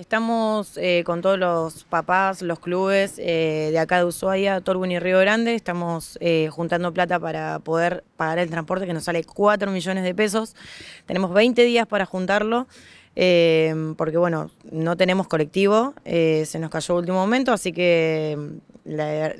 Estamos eh, con todos los papás, los clubes eh, de acá de Ushuaia, Torbun y Río Grande. Estamos eh, juntando plata para poder pagar el transporte que nos sale 4 millones de pesos. Tenemos 20 días para juntarlo. porque bueno, no tenemos colectivo, se nos cayó último momento, así que mm,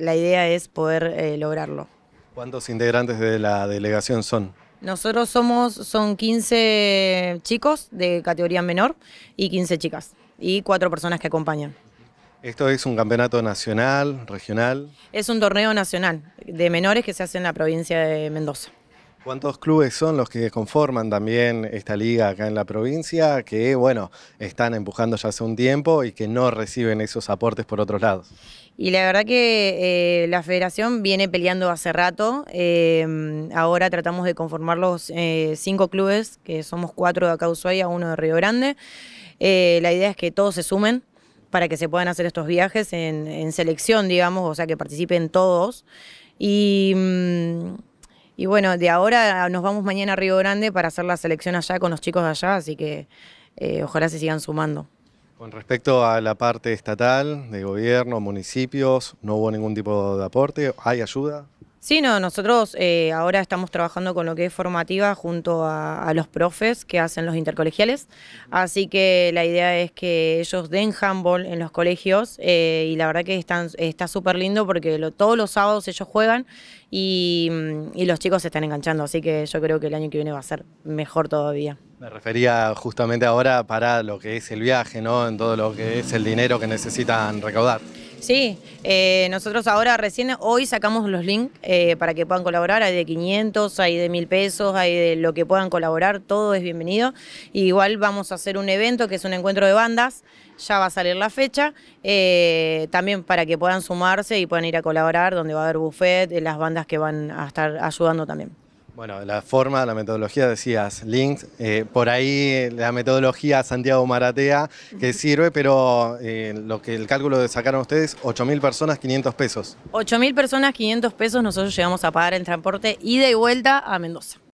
la idea es poder lograrlo. ¿Cuántos integrantes de la delegación son? Nosotros somos, son 15 chicos de categoría menor y 15 chicas y cuatro personas que acompañan. ¿Esto es un campeonato nacional, regional? Es un torneo nacional de menores que se hace en la provincia de Mendoza. ¿Cuántos clubes son los que conforman también esta liga acá en la provincia que, bueno, están empujando ya hace un tiempo y que no reciben esos aportes por otros lados? Y la verdad que eh, la federación viene peleando hace rato. Em, ahora tratamos de conformar los eh, cinco clubes, que somos cuatro de acá uno de Río Grande. Eh, la idea es que todos se sumen para que se puedan hacer estos viajes en, en selección, digamos, o sea, que participen todos. Y mm, y bueno, de ahora nos vamos mañana a Río Grande para hacer la selección allá con los chicos de allá, así que eh, ojalá se sigan sumando. Con respecto a la parte estatal, de gobierno, municipios, no hubo ningún tipo de aporte, ¿hay ayuda? Sí, no, nosotros eh, ahora estamos trabajando con lo que es formativa junto a, los profes que hacen los intercolegiales, así que la idea es que ellos den handball en los colegios eh, y la verdad que está súper lindo porque todos los sábados ellos juegan y, y los chicos se están enganchando, así que yo creo que el año que viene va a ser mejor todavía. Me refería justamente ahora para lo que es el viaje, ¿no? En todo lo que es el dinero que necesitan recaudar. Sí, eh, nosotros ahora recién hoy sacamos los links eh, para que puedan colaborar, hay de 500, hay de 1000 pesos, hay de lo que puedan colaborar, todo es bienvenido. igual vamos a hacer un evento que es un encuentro de bandas, ya va a salir la fecha, eh, también para que puedan sumarse y puedan ir a colaborar, donde va a haber buffet, las bandas que van a estar ayudando también. Bueno, la forma, la metodología, decías, links, eh, por ahí eh, la metodología Santiago Maratea que sirve, pero eh, lo que el cálculo de sacaron ustedes, 8.000 personas, 500 pesos. 8.000 personas, 500 pesos, nosotros llegamos a pagar el transporte y de vuelta a Mendoza.